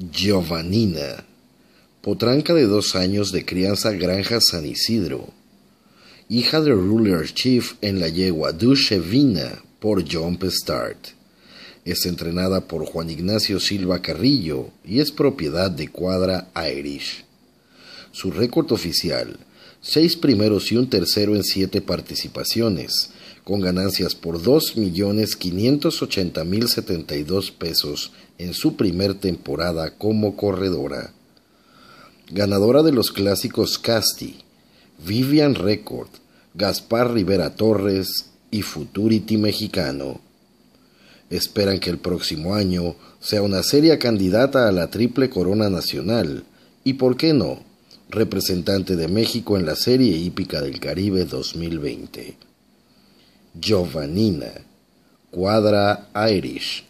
Giovannina, potranca de dos años de crianza granja San Isidro, hija del ruler chief en la yegua Duchevina por John Start, Es entrenada por Juan Ignacio Silva Carrillo y es propiedad de Cuadra Irish. Su récord oficial seis primeros y un tercero en siete participaciones, con ganancias por 2.580.072 pesos en su primer temporada como corredora. Ganadora de los clásicos Casti, Vivian Record, Gaspar Rivera Torres y Futurity Mexicano. Esperan que el próximo año sea una seria candidata a la Triple Corona Nacional y, ¿por qué no?, representante de México en la Serie Hípica del Caribe 2020. Giovannina, Cuadra Irish,